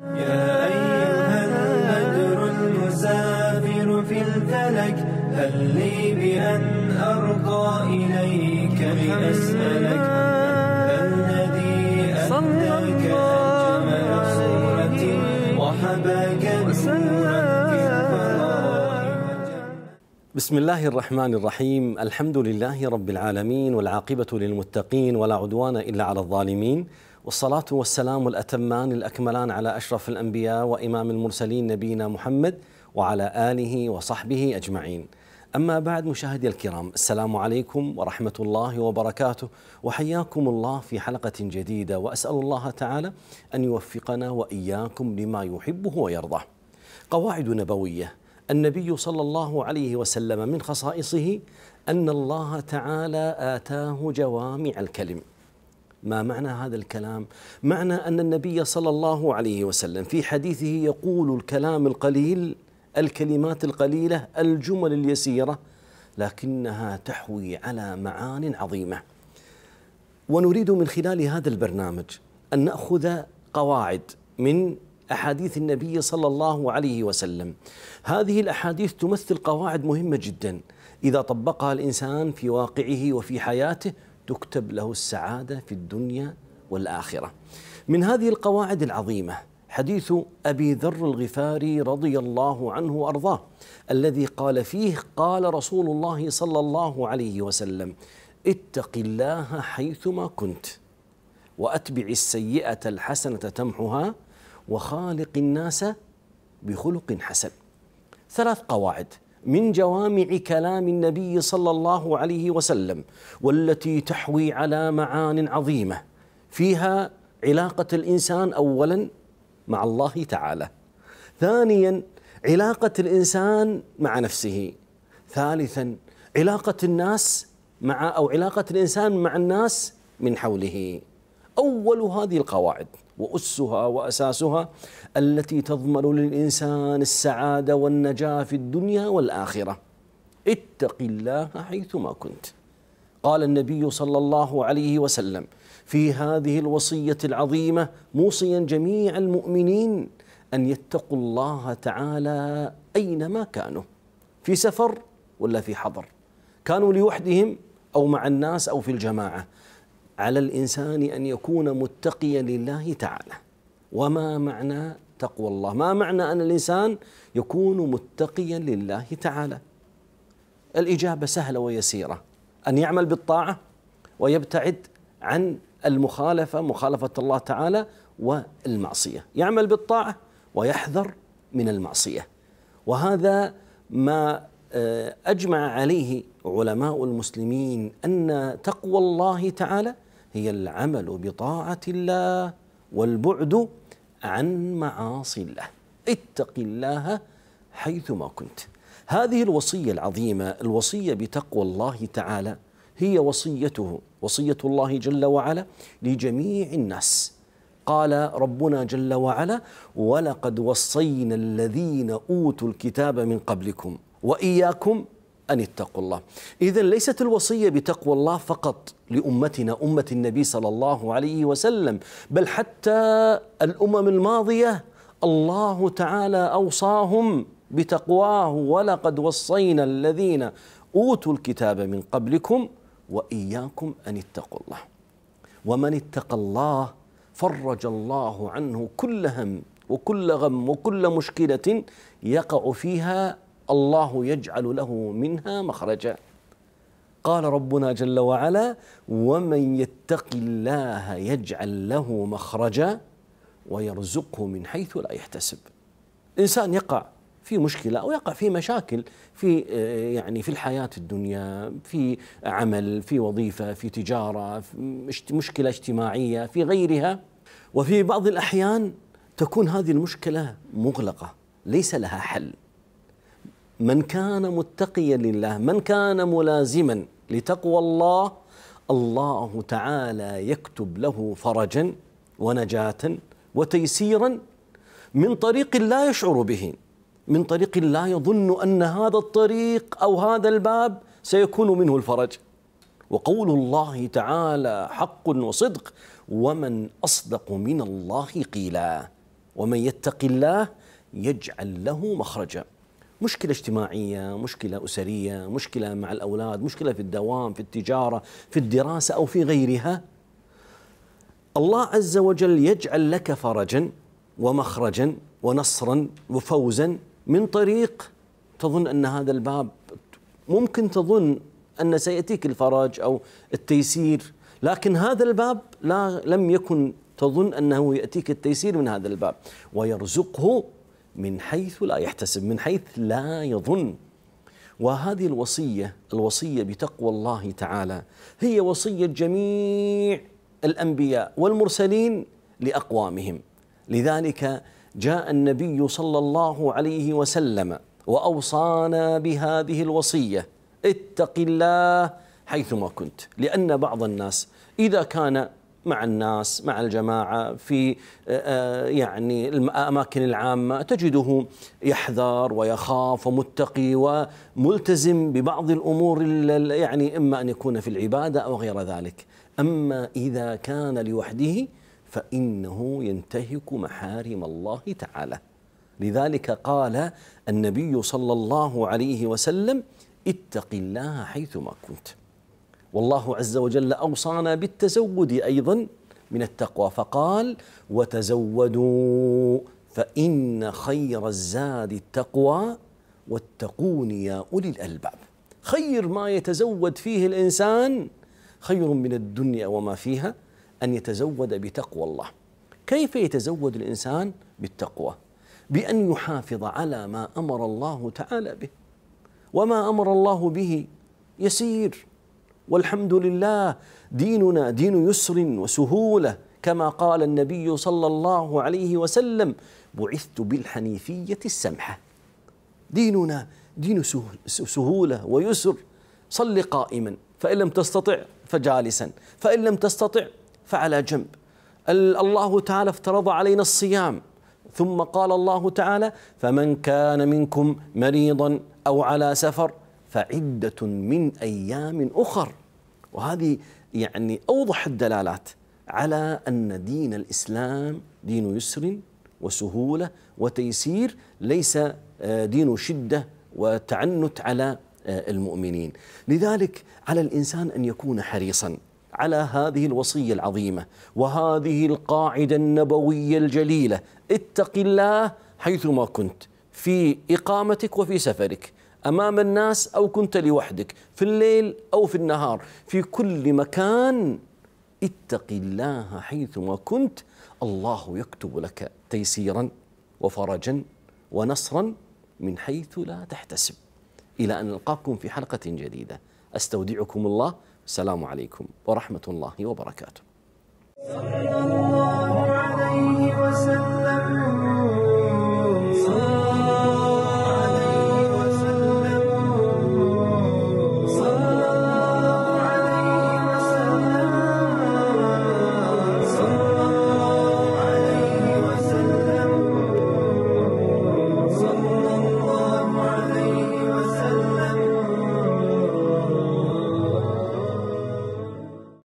يا أيها البدر المسافر في الفلك هل لي بأن أرقى إليك لأسألك الذي أداك أجمل صورة وحباك بسم الله الرحمن الرحيم الحمد لله رب العالمين والعاقبة للمتقين ولا عدوان إلا على الظالمين والصلاة والسلام الأتمان الأكملان على أشرف الأنبياء وإمام المرسلين نبينا محمد وعلى آله وصحبه أجمعين أما بعد مشاهدي الكرام السلام عليكم ورحمة الله وبركاته وحياكم الله في حلقة جديدة وأسأل الله تعالى أن يوفقنا وإياكم لما يحبه ويرضاه قواعد نبوية النبي صلى الله عليه وسلم من خصائصه أن الله تعالى آتاه جوامع الكلم ما معنى هذا الكلام؟ معنى أن النبي صلى الله عليه وسلم في حديثه يقول الكلام القليل الكلمات القليلة الجمل اليسيرة لكنها تحوي على معان عظيمة ونريد من خلال هذا البرنامج أن نأخذ قواعد من أحاديث النبي صلى الله عليه وسلم هذه الأحاديث تمثل قواعد مهمة جدا إذا طبقها الإنسان في واقعه وفي حياته تكتب له السعاده في الدنيا والاخره. من هذه القواعد العظيمه حديث ابي ذر الغفاري رضي الله عنه وارضاه الذي قال فيه قال رسول الله صلى الله عليه وسلم: اتق الله حيثما كنت واتبع السيئه الحسنه تمحها وخالق الناس بخلق حسن. ثلاث قواعد من جوامع كلام النبي صلى الله عليه وسلم والتي تحوي على معان عظيمه فيها علاقه الانسان اولا مع الله تعالى ثانيا علاقه الانسان مع نفسه ثالثا علاقه الناس مع او علاقه الانسان مع الناس من حوله أول هذه القواعد وأسها وأساسها التي تضمن للإنسان السعادة والنجاة في الدنيا والآخرة اتق الله حيثما كنت قال النبي صلى الله عليه وسلم في هذه الوصية العظيمة موصيا جميع المؤمنين أن يتقوا الله تعالى أينما كانوا في سفر ولا في حضر كانوا لوحدهم أو مع الناس أو في الجماعة على الانسان ان يكون متقيا لله تعالى وما معنى تقوى الله ما معنى ان الانسان يكون متقيا لله تعالى الاجابه سهله ويسيره ان يعمل بالطاعه ويبتعد عن المخالفه مخالفه الله تعالى والمعصيه يعمل بالطاعه ويحذر من المعصيه وهذا ما آه، اجمع عليه علماء المسلمين ان تقوى الله تعالى هي العمل بطاعة الله والبعد عن معاصي الله اتق الله حيثما كنت هذه الوصية العظيمة الوصية بتقوى الله تعالى هي وصيته وصية الله جل وعلا لجميع الناس قال ربنا جل وعلا ولقد وصينا الذين أوتوا الكتاب من قبلكم وإياكم أن اتقوا الله إذا ليست الوصية بتقوى الله فقط لأمتنا أمة النبي صلى الله عليه وسلم بل حتى الأمم الماضية الله تعالى أوصاهم بتقواه ولقد وصينا الذين أوتوا الكتاب من قبلكم وإياكم أن اتقوا الله ومن اتقى الله فرج الله عنه كل هم وكل غم وكل مشكلة يقع فيها الله يجعل له منها مخرجا قال ربنا جل وعلا ومن يتق الله يجعل له مخرجا ويرزقه من حيث لا يحتسب انسان يقع في مشكلة أو يقع في مشاكل في آه، يعني في الحياة الدنيا في عمل في وظيفة في تجارة في مشكلة اجتماعية في غيرها وفي بعض الأحيان تكون هذه المشكلة مغلقة ليس لها حل من كان متقيا لله من كان ملازما لتقوى الله الله تعالى يكتب له فرجا ونجاة وتيسيرا من طريق لا يشعر به من طريق لا يظن ان هذا الطريق او هذا الباب سيكون منه الفرج وقول الله تعالى حق وصدق ومن اصدق من الله قيلا ومن يتق الله يجعل له مخرجا مشكلة اجتماعية مشكلة أسرية مشكلة مع الأولاد مشكلة في الدوام في التجارة في الدراسة أو في غيرها الله عز وجل يجعل لك فرجا ومخرجا ونصرا وفوزا من طريق تظن أن هذا الباب ممكن تظن أن سيأتيك الفرج أو التيسير لكن هذا الباب لا لم يكن تظن أنه يأتيك التيسير من هذا الباب ويرزقه من حيث لا يحتسب من حيث لا يظن وهذه الوصية الوصية بتقوى الله تعالى هي وصية جميع الأنبياء والمرسلين لأقوامهم لذلك جاء النبي صلى الله عليه وسلم وأوصانا بهذه الوصية اتق الله حيثما كنت لأن بعض الناس إذا كان مع الناس مع الجماعة في آه، آه، يعني الأماكن العامة تجده يحذر ويخاف ومتقي وملتزم ببعض الأمور يعني إما أن يكون في العبادة أو غير ذلك أما إذا كان لوحده فإنه ينتهك محارم الله تعالى لذلك قال النبي صلى الله عليه وسلم اتق الله حيثما كنت والله عز وجل أوصانا بالتزود أيضا من التقوى فقال وتزودوا فإن خير الزاد التقوى واتقون يا أولي الألباب خير ما يتزود فيه الإنسان خير من الدنيا وما فيها أن يتزود بتقوى الله كيف يتزود الإنسان بالتقوى بأن يحافظ على ما أمر الله تعالى به وما أمر الله به يسير والحمد لله ديننا دين يسر وسهوله كما قال النبي صلى الله عليه وسلم بعثت بالحنيفيه السمحه ديننا دين سهوله ويسر صل قائما فان لم تستطع فجالسا فان لم تستطع فعلى جنب الله تعالى افترض علينا الصيام ثم قال الله تعالى فمن كان منكم مريضا او على سفر فعدة من أيام أخر وهذه يعني أوضح الدلالات على أن دين الإسلام دين يسر وسهولة وتيسير ليس آه، دين شدة وتعنت على آه، المؤمنين لذلك على الإنسان أن يكون حريصا على هذه الوصية العظيمة وهذه القاعدة النبوية الجليلة اتق الله حيثما كنت في إقامتك وفي سفرك امام الناس او كنت لوحدك في الليل او في النهار في كل مكان اتق الله حيثما كنت الله يكتب لك تيسيرا وفرجا ونصرا من حيث لا تحتسب الى ان نلقاكم في حلقه جديده استودعكم الله السلام عليكم ورحمه الله وبركاته. صلى الله عليه